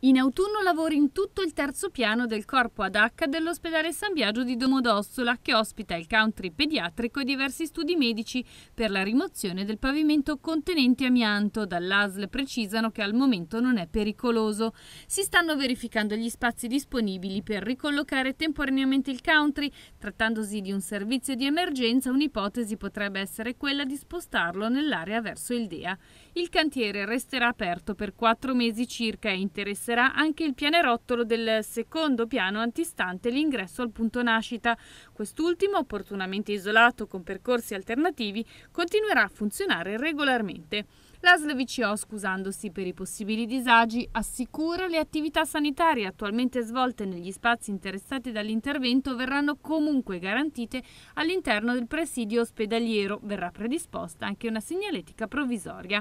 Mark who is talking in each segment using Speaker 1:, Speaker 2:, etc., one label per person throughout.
Speaker 1: In autunno lavori in tutto il terzo piano del corpo ad H dell'ospedale San Biagio di Domodossola, che ospita il country pediatrico e diversi studi medici per la rimozione del pavimento contenente amianto. Dall'ASL precisano che al momento non è pericoloso. Si stanno verificando gli spazi disponibili per ricollocare temporaneamente il country. Trattandosi di un servizio di emergenza, un'ipotesi potrebbe essere quella di spostarlo nell'area verso il DEA. Il cantiere resterà aperto per quattro mesi circa e interessante tessera anche il pianerottolo del secondo piano antistante l'ingresso al punto nascita. Quest'ultimo, opportunamente isolato con percorsi alternativi, continuerà a funzionare regolarmente. La SLVCO, scusandosi per i possibili disagi, assicura le attività sanitarie attualmente svolte negli spazi interessati dall'intervento verranno comunque garantite all'interno del presidio ospedaliero. Verrà predisposta anche una segnaletica provvisoria.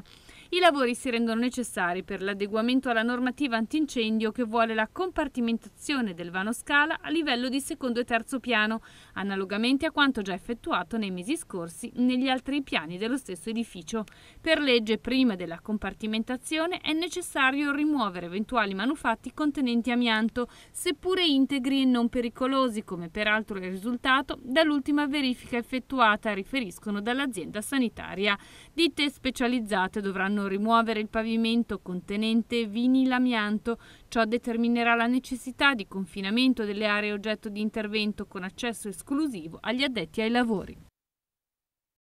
Speaker 1: I lavori si rendono necessari per l'adeguamento alla normativa antincendio che vuole la compartimentazione del vano scala a livello di secondo e terzo piano, analogamente a quanto già effettuato nei mesi scorsi negli altri piani dello stesso edificio. Per legge prevista prima della compartimentazione è necessario rimuovere eventuali manufatti contenenti amianto, seppure integri e non pericolosi, come peraltro è risultato dall'ultima verifica effettuata, riferiscono dall'azienda sanitaria. Ditte specializzate dovranno rimuovere il pavimento contenente vinilamianto, ciò determinerà la necessità di confinamento delle aree oggetto di intervento con accesso esclusivo agli addetti ai lavori.